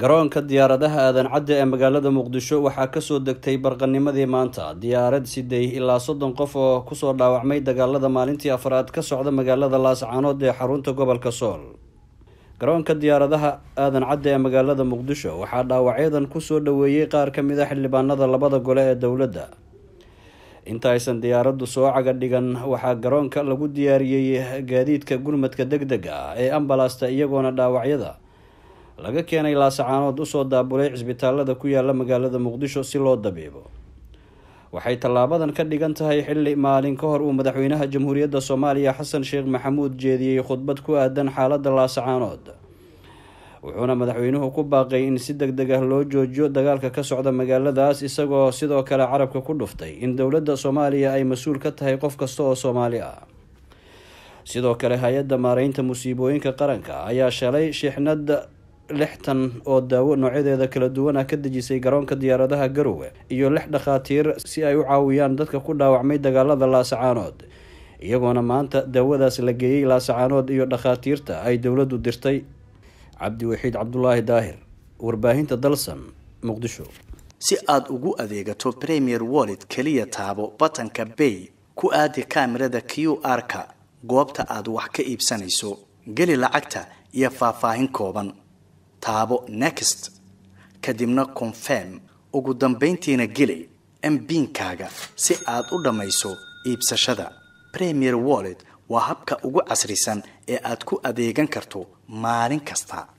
garoonka diyaaradaha aadan-cadde ee magaalada muqdisho waxaa kasoo degtay barqanimadii maanta diyaarad sidey ilaa soddon qof oo kusoo dhaawacmay dagaalada maalintii afraad ka socda magaalada laascaanood ee xarunta gobolka sool garoonka diyaaradaha aadan cadde ee magaalada muqdisho waxaa dhaawacyadan kusoo dhoweeyey qaar ka mid a ah xildhibaanada labada gole ee dowladda intaaysan diyaaraddu soo caga dhigan waxaa garoonka lagu diyaariyey gaadiidka gurmadka deg deg ah ee ambalaasta iyagoona dhaawacyada laga keenay laasacaanood usoo daabulay cisbitaalada ku yaala magaalada muqdisho si loo dabiibo waxay tallaabadan ka dhigan tahay xilli maalin ka hor uu madaxweynaha jamhuuriyadda soomaaliya xasan sheekh maxamuud jeediyey khudbad ku aadan xaaladda laasacaanood wuxuuna madaxweynuhu ku baaqay in si deg deg ah loo joojiyo dagaalka ka socda magaaladaas isagoo sidoo kale carabka ku dhuftay in dowladda soomaaliya ay mas-uul ka tahay qof kasta oo soomaali ah sidoo kale hay-adda maareynta musiibooyinka qaranka ayaa shalay shixnad lixtan oo daawo noocyadeeda kala duwan ah ka dejisay garoonka diyaaradaha garowe iyo lix dhakhaatiir si ay u caawiyaan dadka ku dhaawacmay dagaalada laasacaanood iyagoona maanta daawadaas la geeyey laasacaanood iyo dhakhaatiirta ay dowladdu dirtay cabdiwaxiid cabdulaahi daahir warbaahinta dalsan muqdisho si aada ugu adeegato premier wallet keliya taabo batanka bay ku aadi kaamirada q r ka goobta aad wax ka iibsanayso geli lacagta iyo faahfaahin kooban taabo next kadibna confirm ugu dambayntiina geli mbiinkaaga si aad u dhammayso iibsashada premier wallet waa habka ugu casrisan ee aad ku adeegan karto maalin kasta